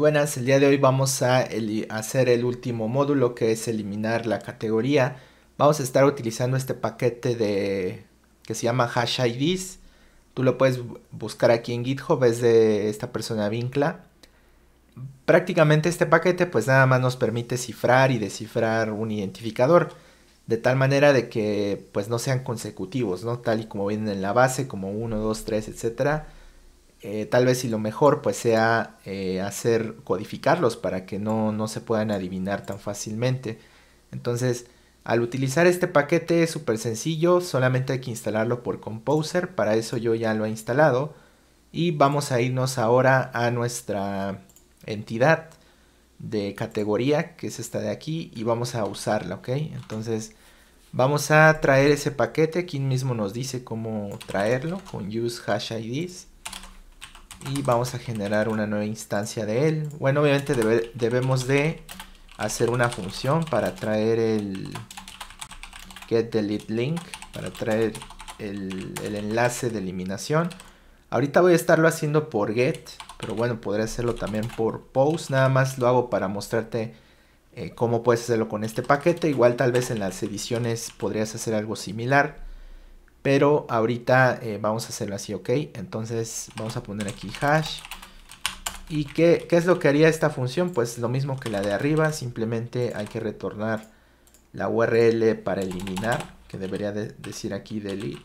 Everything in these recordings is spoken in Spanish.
buenas, el día de hoy vamos a hacer el último módulo que es eliminar la categoría. Vamos a estar utilizando este paquete de que se llama hash IDs. Tú lo puedes buscar aquí en GitHub, es de esta persona Vincla. Prácticamente este paquete pues nada más nos permite cifrar y descifrar un identificador de tal manera de que pues no sean consecutivos, ¿no? Tal y como vienen en la base, como 1, 2, 3, etcétera eh, tal vez si lo mejor pues sea eh, hacer codificarlos para que no, no, se puedan adivinar tan fácilmente. Entonces, al utilizar este paquete es súper sencillo, solamente hay que instalarlo por Composer, para eso yo ya lo he instalado. Y vamos a irnos ahora a nuestra entidad de categoría, que es esta de aquí, y vamos a usarla, ¿ok? Entonces, vamos a traer ese paquete, aquí mismo nos dice cómo traerlo, con use hash IDs y vamos a generar una nueva instancia de él. Bueno, obviamente debemos de hacer una función para traer el link para traer el, enlace de eliminación. Ahorita voy a estarlo haciendo por get, pero bueno, podría hacerlo también por post. Nada más lo hago para mostrarte eh, cómo puedes hacerlo con este paquete. Igual tal vez en las ediciones podrías hacer algo similar. Pero ahorita eh, vamos a hacerlo así, ¿ok? Entonces vamos a poner aquí hash. ¿Y qué, es lo que haría esta función? Pues lo mismo que la de arriba, simplemente hay que retornar la URL para eliminar, que debería decir aquí delete.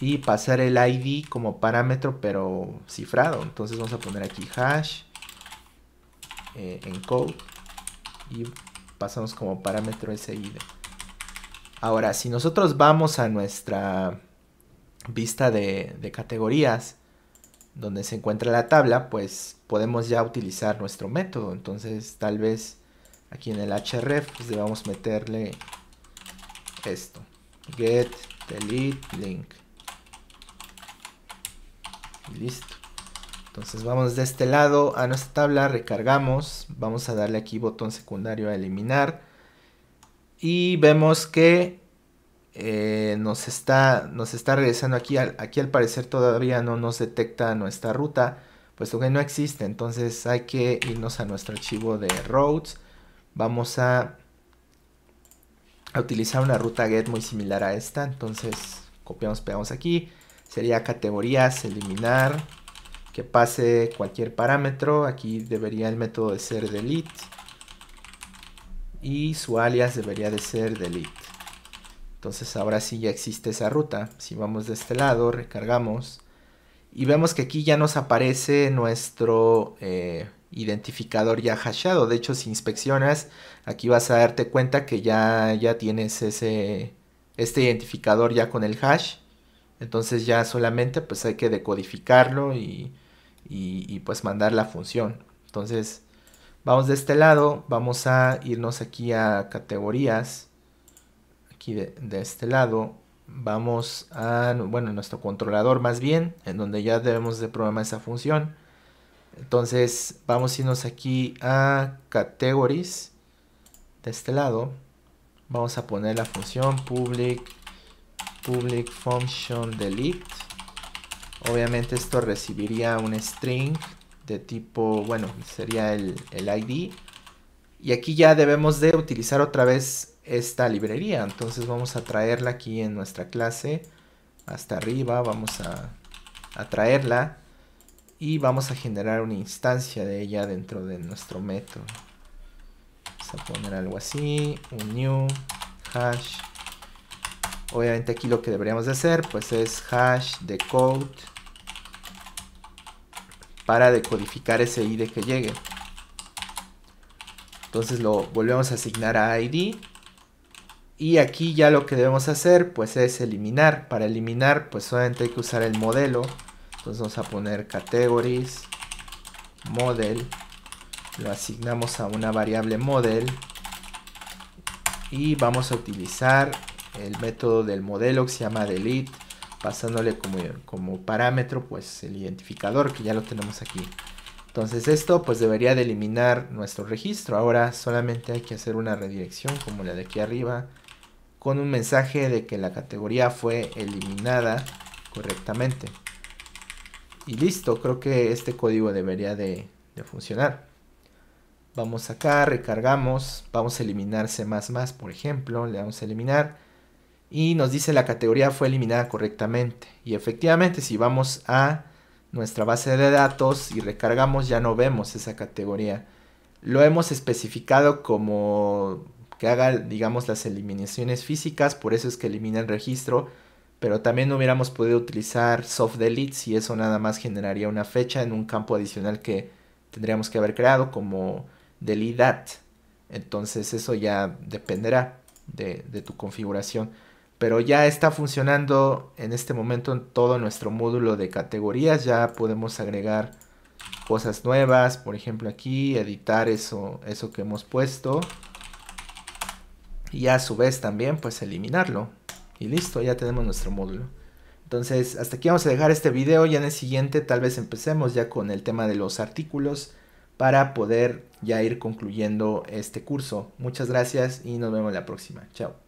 Y pasar el ID como parámetro, pero cifrado. Entonces vamos a poner aquí hash, eh, encode, y pasamos como parámetro ese ID. Ahora, si nosotros vamos a nuestra vista de, categorías, donde se encuentra la tabla, pues podemos ya utilizar nuestro método. Entonces, tal vez aquí en el href, pues debamos meterle esto. Get delete link. listo. Entonces vamos de este lado a nuestra tabla, recargamos, vamos a darle aquí botón secundario a eliminar y vemos que eh, nos, está, nos está regresando aquí. Al, aquí al parecer todavía no nos detecta nuestra ruta, puesto que no existe. Entonces hay que irnos a nuestro archivo de roads. Vamos a, a utilizar una ruta get muy similar a esta. Entonces copiamos, pegamos aquí. Sería categorías, eliminar, que pase cualquier parámetro. Aquí debería el método de ser delete y su alias debería de ser delete. Entonces ahora sí ya existe esa ruta. Si vamos de este lado, recargamos y vemos que aquí ya nos aparece nuestro eh, identificador ya hashado. De hecho, si inspeccionas, aquí vas a darte cuenta que ya, ya tienes ese, este identificador ya con el hash. Entonces ya solamente pues hay que decodificarlo y, y, y pues mandar la función. Entonces Vamos de este lado, vamos a irnos aquí a categorías, aquí de, este lado, vamos a, bueno, nuestro controlador más bien, en donde ya debemos de probar esa función. Entonces vamos a irnos aquí a categories de este lado. Vamos a poner la función public, public function delete. Obviamente esto recibiría un string tipo, bueno, sería el, ID. Y aquí ya debemos de utilizar otra vez esta librería. Entonces vamos a traerla aquí en nuestra clase. Hasta arriba vamos a, a traerla. Y vamos a generar una instancia de ella dentro de nuestro método. Vamos a poner algo así. Un new hash. Obviamente aquí lo que deberíamos de hacer pues es hash de code para decodificar ese ID que llegue. Entonces lo volvemos a asignar a ID. Y aquí ya lo que debemos hacer pues es eliminar. Para eliminar pues solamente hay que usar el modelo. Entonces vamos a poner categories, model. Lo asignamos a una variable model. Y vamos a utilizar el método del modelo que se llama delete pasándole como, como parámetro pues el identificador que ya lo tenemos aquí. Entonces esto pues debería de eliminar nuestro registro. Ahora solamente hay que hacer una redirección como la de aquí arriba con un mensaje de que la categoría fue eliminada correctamente. Y listo, creo que este código debería de, de funcionar. Vamos acá, recargamos, vamos a eliminar C++, por ejemplo, le damos a eliminar y nos dice la categoría fue eliminada correctamente. Y efectivamente, si vamos a nuestra base de datos y recargamos, ya no vemos esa categoría. Lo hemos especificado como que haga, digamos, las eliminaciones físicas, por eso es que elimina el registro, pero también no hubiéramos podido utilizar soft delete si eso nada más generaría una fecha en un campo adicional que tendríamos que haber creado como delete Entonces eso ya dependerá de tu configuración pero ya está funcionando en este momento en todo nuestro módulo de categorías. Ya podemos agregar cosas nuevas, por ejemplo aquí, editar eso, eso que hemos puesto. Y a su vez también pues eliminarlo. Y listo, ya tenemos nuestro módulo. Entonces hasta aquí vamos a dejar este video. Y en el siguiente tal vez empecemos ya con el tema de los artículos para poder ya ir concluyendo este curso. Muchas gracias y nos vemos la próxima. Chao.